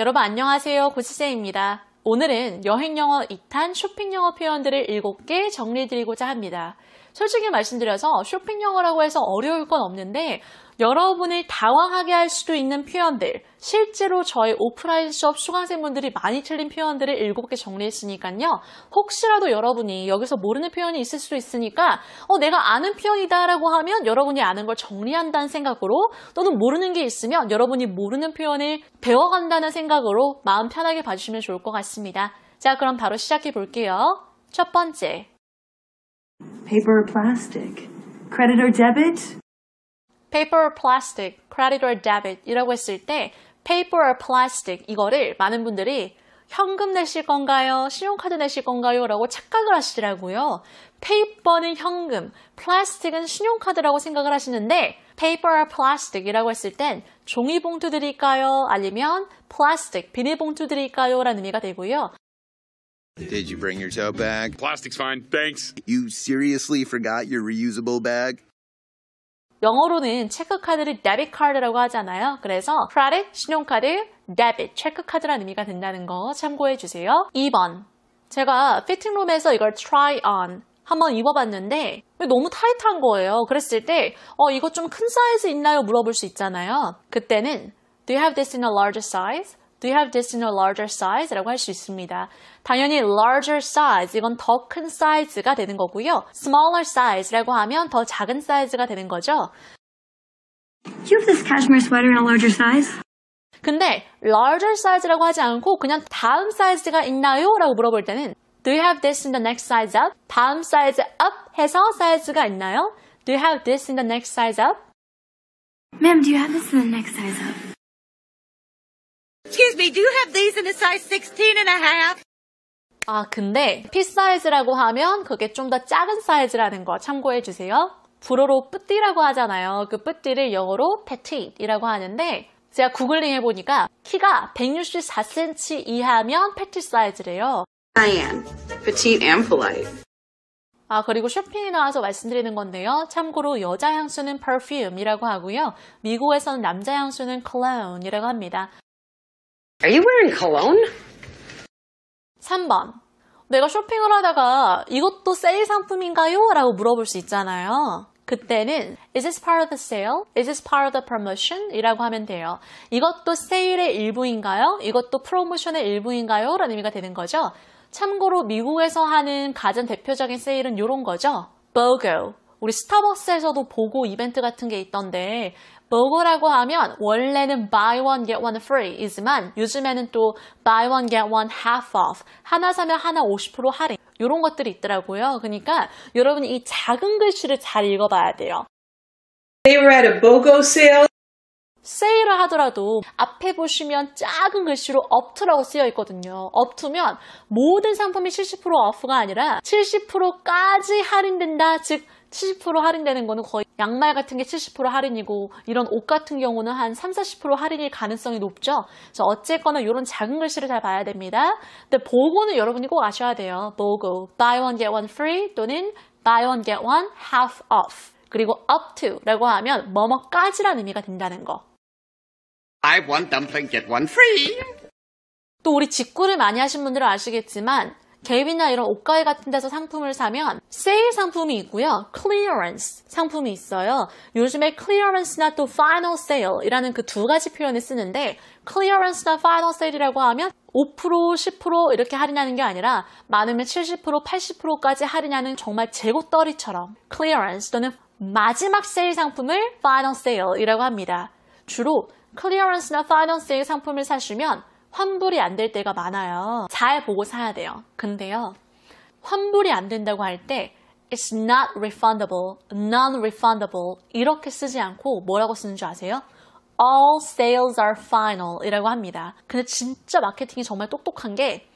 여러분 안녕하세요. 고지쌤입니다. 오늘은 여행 영어 2탄 쇼핑 영어 표현들을 7개 정리해드리고자 합니다. 솔직히 말씀드려서 쇼핑 영어라고 해서 어려울 건 없는데 여러분을 당황하게 할 수도 있는 표현들 실제로 저희 오프라인 수업 수강생분들이 많이 틀린 표현들을 일곱 개 정리했으니까요. 혹시라도 여러분이 여기서 모르는 표현이 있을 수도 있으니까 어, 내가 아는 표현이다 라고 하면 여러분이 아는 걸 정리한다는 생각으로 또는 모르는 게 있으면 여러분이 모르는 표현을 배워간다는 생각으로 마음 편하게 봐주시면 좋을 것 같습니다. 자 그럼 바로 시작해 볼게요. 첫 번째 paper or plastic? credit or debit? paper or plastic, credit or debit 이라고 했을 때 paper or plastic 이거를 많은 분들이 현금 내실 건가요? 신용카드 내실 건가요? 라고 착각을 하시더라고요. 페이퍼는 현금, 플라스틱은 신용카드라고 생각을 하시는데 페이퍼 e r or p l a s 이라고 했을 땐 종이봉투 드릴까요? 아니면 플라스틱, 비닐봉투 드릴까요? 라는 의미가 되고요. Did you bring your tote bag? Plastic's fine, thanks. You seriously forgot your reusable bag? 영어로는 체크카드를 debit card라고 하잖아요. 그래서 credit, 신용카드, debit, 체크카드라는 의미가 된다는 거 참고해 주세요. 2번. 제가 피팅룸에서 이걸 try on 한번 입어봤는데 너무 타이트한 거예요. 그랬을 때 어, 이거 좀 큰 사이즈 있나요? 물어볼 수 있잖아요. 그때는 Do you have this in a larger size? Do you have this in a larger size? 라고 할 수 있습니다. 당연히 larger size, 이건 더 큰 사이즈가 되는 거고요. smaller size라고 하면 더 작은 사이즈가 되는 거죠. Do you have this cashmere sweater in a larger size? 근데 larger size라고 하지 않고 그냥 다음 사이즈가 있나요? 라고 물어볼 때는 Do you have this in the next size up? 다음 사이즈 up 해서 사이즈가 있나요? Do you have this in the next size up? Ma'am, do you have this in the next size up? Excuse me, do you have these in a size 16 and a half? 아, 근데 핏 사이즈라고 하면 그게 좀 더 작은 사이즈라는 거 참고해 주세요. 불어로 뿌띠라고 하잖아요. 그 뿌띠를 영어로 petite이라고 하는데 제가 구글링 해보니까 키가 164cm 이하면 petit 사이즈래요. I am petite and polite. 아 그리고 쇼핑에 나와서 말씀드리는 건데요. 참고로 여자 향수는 perfume이라고 하고요. 미국에서는 남자 향수는 cologne이라고 합니다. Are you wearing cologne? 3번. 내가 쇼핑을 하다가 이것도 세일 상품인가요? 라고 물어볼 수 있잖아요. 그때는 is this part of the sale? is this part of the promotion? 이라고 하면 돼요. 이것도 세일의 일부인가요? 이것도 프로모션의 일부인가요? 라는 의미가 되는 거죠. 참고로 미국에서 하는 가장 대표적인 세일은 이런 거죠. BOGO. 우리 스타벅스에서도 보고 이벤트 같은 게 있던데 먹으라고 하면 원래는 buy one get one free이지만 요즘에는 또 buy one get one half off 하나 사면 하나 50% 할인 이런 것들이 있더라고요. 그러니까 여러분 이 작은 글씨를 잘 읽어봐야 돼요. They were at a BOGO sale. 세일을 하더라도 앞에 보시면 작은 글씨로 업투라고 쓰여 있거든요. 업투면 모든 상품이 70% 오프가 아니라 70%까지 할인된다. 즉70% 할인되는 거는 거의 양말 같은 게 70% 할인이고 이런 옷 같은 경우는 한 3, 0 40% 할인일 가능성이 높죠. 그래서 어쨌거나 이런 작은 글씨를 잘 봐야 됩니다. 근데 보고는 여러분이 꼭 아셔야 돼요. 보고 buy one get one free 또는 buy one get one half off 그리고 up to라고 하면 뭐뭐까지라는 의미가 된다는 거. I want dumpling get one free. 또 우리 직구를 많이 하신 분들은 아시겠지만 갭이나 이런 옷가게 같은 데서 상품을 사면 세일 상품이 있고요. 클리어런스 상품이 있어요. 요즘에 클리어런스나또 파이널 세일이라는그 두 가지 표현을 쓰는데 클리어런스나 파이널 세일이라고 하면 5%, 10% 이렇게 할인하는 게 아니라 많으면 70%, 80%까지 할인하는 정말 재고떨이처럼 클리어런스 또는 마지막 세일 상품을 파이널 세일이라고 합니다. 주로 클리어런스나 파이널 세일 상품을 사시면 환불이 안 될 때가 많아요. 잘 보고 사야 돼요. 근데요. 환불이 안 된다고 할 때 It's not refundable, non-refundable 이렇게 쓰지 않고 뭐라고 쓰는 줄 아세요? All sales are final 이라고 합니다. 근데 진짜 마케팅이 정말 똑똑한 게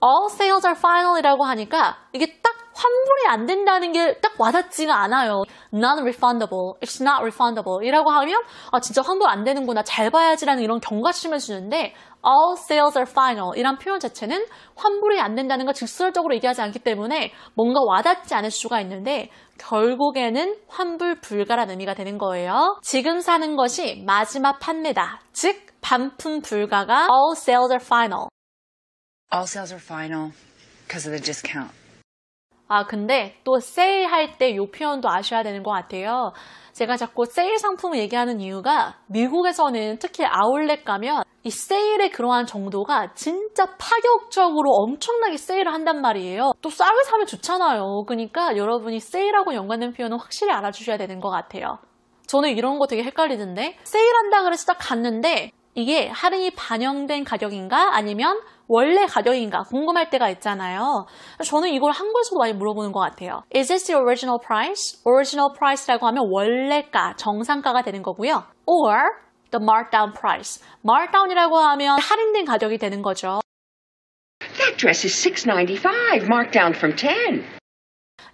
All sales are final 이라고 하니까 이게 환불이 안 된다는 게 딱 와닿지가 않아요. non-refundable, it's not refundable 이라고 하면 아 진짜 환불 안 되는구나, 잘 봐야지라는 이런 경각심을 주는데 all sales are final 이란 표현 자체는 환불이 안 된다는 걸 직설적으로 얘기하지 않기 때문에 뭔가 와닿지 않을 수가 있는데 결국에는 환불 불가란 의미가 되는 거예요. 지금 사는 것이 마지막 판매다. 즉 반품 불가가 all sales are final. All sales are final because of the discount. 아 근데 또 세일할 때 요 표현도 아셔야 되는 것 같아요. 제가 자꾸 세일 상품을 얘기하는 이유가 미국에서는 특히 아울렛 가면 이 세일의 그러한 정도가 진짜 파격적으로 엄청나게 세일을 한단 말이에요. 또 싸게 사면 좋잖아요. 그러니까 여러분이 세일하고 연관된 표현은 확실히 알아주셔야 되는 것 같아요. 저는 이런 거 되게 헷갈리는데 세일한다 그래서 딱 갔는데 이게 할인이 반영된 가격인가 아니면 원래 가격인가 궁금할 때가 있잖아요. 저는 이걸 한국에서도 많이 물어보는 것 같아요. Is this the original price? original price라고 하면 원래가, 정상가가 되는 거고요. or the markdown price. markdown이라고 하면 할인된 가격이 되는 거죠. That dress is $6.95, marked down from 10.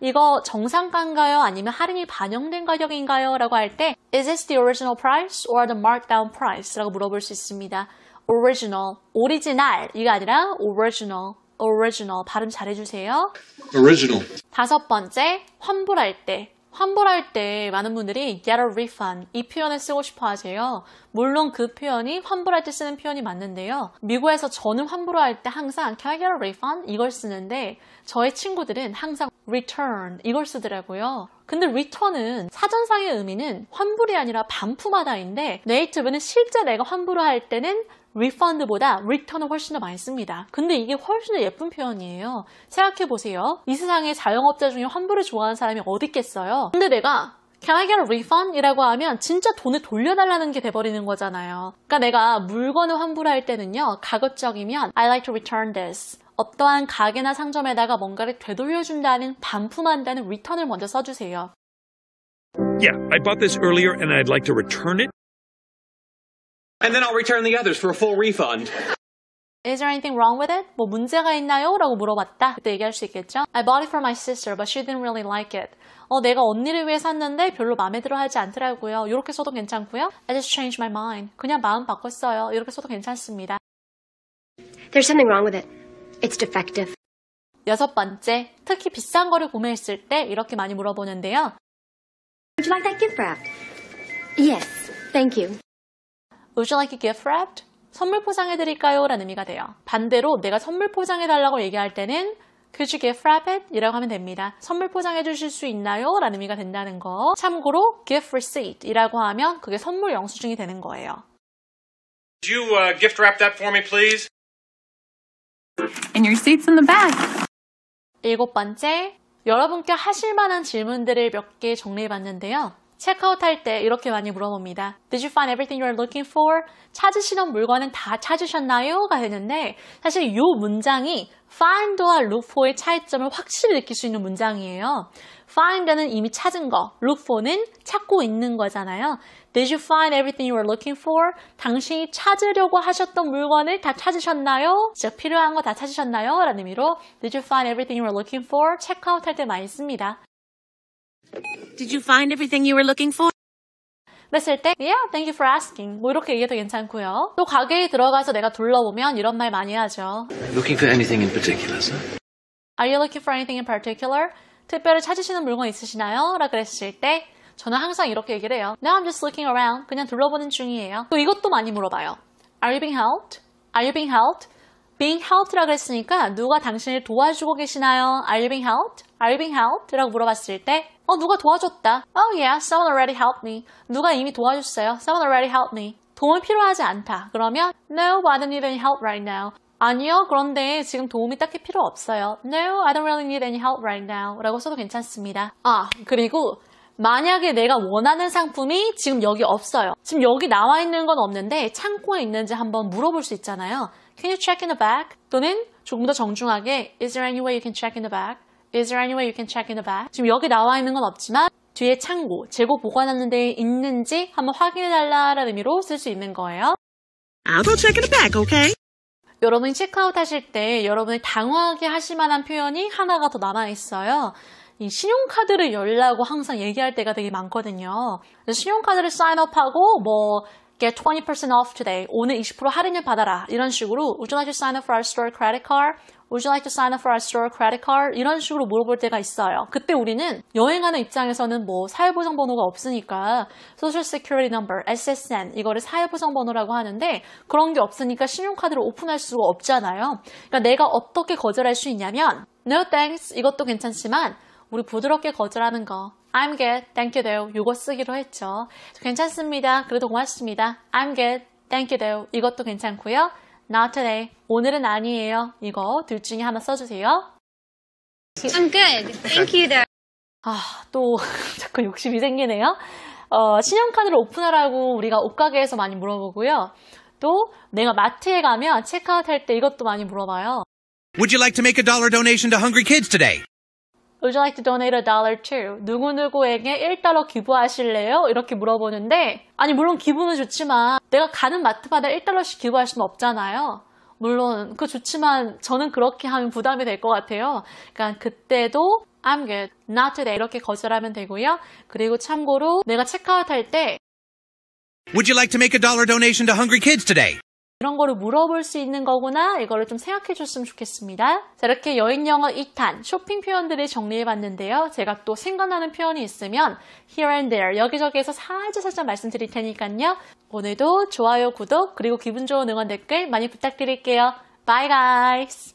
이거 정상가인가요? 아니면 할인이 반영된 가격인가요? 라고 할 때 Is this the original price or the markdown price? 라고 물어볼 수 있습니다. original, 오리지널 이거 아니라 original, original 발음 잘해주세요. original 다섯 번째, 환불할 때 환불할 때 많은 분들이 get a refund 이 표현을 쓰고 싶어 하세요. 물론 그 표현이 환불할 때 쓰는 표현이 맞는데요. 미국에서 저는 환불할때 항상 can I get a refund 이걸 쓰는데 저의 친구들은 항상 return 이걸 쓰더라고요. 근데 return은 사전상의 의미는 환불이 아니라 반품하다인데 네이티브는 실제 내가 환불을 할 때는 refund보다 return을 훨씬 더 많이 씁니다. 근데 이게 훨씬 더 예쁜 표현이에요. 생각해보세요. 이 세상에 자영업자 중에 환불을 좋아하는 사람이 어디 있겠어요? 근데 내가 Can I get a refund? 이라고 하면 진짜 돈을 돌려달라는 게 돼버리는 거잖아요. 그러니까 내가 물건을 환불할 때는요. 가급적이면 I like to return this. 어떠한 가게나 상점에다가 뭔가를 되돌려준다는 반품한다는 return을 먼저 써주세요. Yeah, I bought this earlier and I'd like to return it. And then I'll return the others for a full refund. Is there anything wrong with it? 뭐 문제가 있나요? 라고 물어봤다. 그때 얘기할 수 있겠죠? I bought it for my sister, but she didn't really like it. 어, 내가 언니를 위해 샀는데 별로 마음에 들어 하지 않더라고요. 이렇게 써도 괜찮고요. I just changed my mind. 그냥 마음 바꿨어요. 이렇게 써도 괜찮습니다. There's something wrong with it. It's defective. 여섯 번째, 특히 비싼 거를 구매했을 때 이렇게 많이 물어보는데요. Would you like that gift wrapped? Yes, thank you. Would you like a gift wrapped? 선물 포장해드릴까요? 라는 의미가 돼요. 반대로 내가 선물 포장해달라고 얘기할 때는 Could you gift wrap it? 이라고 하면 됩니다. 선물 포장해 주실 수 있나요? 라는 의미가 된다는 거. 참고로 gift receipt 이라고 하면 그게 선물 영수증이 되는 거예요. Could you uh, gift wrap that for me, please? And your seat's in the back. 일곱 번째, 여러분께 하실 만한 질문들을 몇 개 정리해 봤는데요. 체크아웃할 때 이렇게 많이 물어봅니다. Did you find everything you were looking for? 찾으시던 물건은 다 찾으셨나요? 가 되는데 사실 이 문장이 find와 look for의 차이점을 확실히 느낄 수 있는 문장이에요. find는 이미 찾은 거, look for는 찾고 있는 거잖아요. Did you find everything you were looking for? 당신이 찾으려고 하셨던 물건을 다 찾으셨나요? 진짜 필요한 거 다 찾으셨나요? 라는 의미로 Did you find everything you were looking for? 체크아웃 할 때 많이 씁니다. Did you find everything you were looking for? 그랬을 때 Yeah, thank you for asking 뭐 이렇게 얘기해도 괜찮고요 또 가게에 들어가서 내가 둘러보면 이런 말 많이 하죠 Looking for anything in particular, sir? Are you looking for anything in particular? 특별히 찾으시는 물건 있으시나요? 라 그랬을 때 저는 항상 이렇게 얘기를 해요 Now I'm just looking around 그냥 둘러보는 중이에요 또 이것도 많이 물어봐요 Are you being helped? Are you being helped? being helped라고 했으니까 누가 당신을 도와주고 계시나요? Are you being helped? Are you being helped? 라고 물어봤을 때 어, 누가 도와줬다. Oh yeah, someone already helped me. 누가 이미 도와줬어요. Someone already helped me. 도움이 필요하지 않다. 그러면 No, I don't need any help right now. 아니요, 그런데 지금 도움이 딱히 필요 없어요. No, I don't really need any help right now. 라고 써도 괜찮습니다. 아, 그리고 만약에 내가 원하는 상품이 지금 여기 없어요. 지금 여기 나와 있는 건 없는데 창고에 있는지 한번 물어볼 수 있잖아요. Can you check in the back? 또는 조금 더 정중하게 Is there any way you can check in the back? Is there any way you can check in the back? 지금 여기 나와 있는 건 없지만 뒤에 창고, 재고 보관하는 데 있는지 한번 확인해달라는 라 의미로 쓸 수 있는 거예요. I'll go check in the back, okay? 여러분이 체크아웃 하실 때 여러분이 당황하게 하실 만한 표현이 하나가 더 남아있어요. 이 신용카드를 열라고 항상 얘기할 때가 되게 많거든요. 신용카드를 사인업하고 뭐 get 20% off today. 오늘 20% 할인을 받아라. 이런 식으로 Would you like to sign up for our store credit card? Would you like to sign up for our store credit card? 이런 식으로 물어볼 때가 있어요. 그때 우리는 여행하는 입장에서는 뭐 사회보장번호가 없으니까 Social Security Number, SSN 이거를 사회보장번호라고 하는데 그런 게 없으니까 신용카드를 오픈할 수가 없잖아요. 그러니까 내가 어떻게 거절할 수 있냐면 No thanks 이것도 괜찮지만 우리 부드럽게 거절하는 거 I'm good. Thank you, though. 이거 쓰기로 했죠. 괜찮습니다. 그래도 고맙습니다. I'm good. Thank you, though. 이것도 괜찮고요. Not today. 오늘은 아니에요. 이거 둘 중에 하나 써주세요. I'm good. Thank you, though. 아, 또 자꾸 욕심이 생기네요. 어, 신용카드를 오픈하라고 우리가 옷가게에서 많이 물어보고요. 또 내가 마트에 가면 체크아웃 할 때 이것도 많이 물어봐요. Would you like to make a dollar donation to hungry kids today? Would you like to donate a dollar to? 누구누구에게 1달러 기부하실래요? 이렇게 물어보는데 아니 물론 기부는 좋지만 내가 가는 마트마다 1달러씩 기부할 수는 없잖아요. 물론 그 좋지만 저는 그렇게 하면 부담이 될 것 같아요. 그러니까 그때도 I'm good, not today 이렇게 거절하면 되고요. 그리고 참고로 내가 체크아웃 할때 Would you like to make a dollar donation to hungry kids today? 그런 거를 물어볼 수 있는 거구나 이거를 좀 생각해 줬으면 좋겠습니다. 자 이렇게 여인 영어 2탄 쇼핑 표현들을 정리해 봤는데요. 제가 또 생각나는 표현이 있으면 here and there 여기저기에서 살짝 살짝 말씀드릴 테니까요. 오늘도 좋아요, 구독 그리고 기분 좋은 응원 댓글 많이 부탁드릴게요. Bye guys!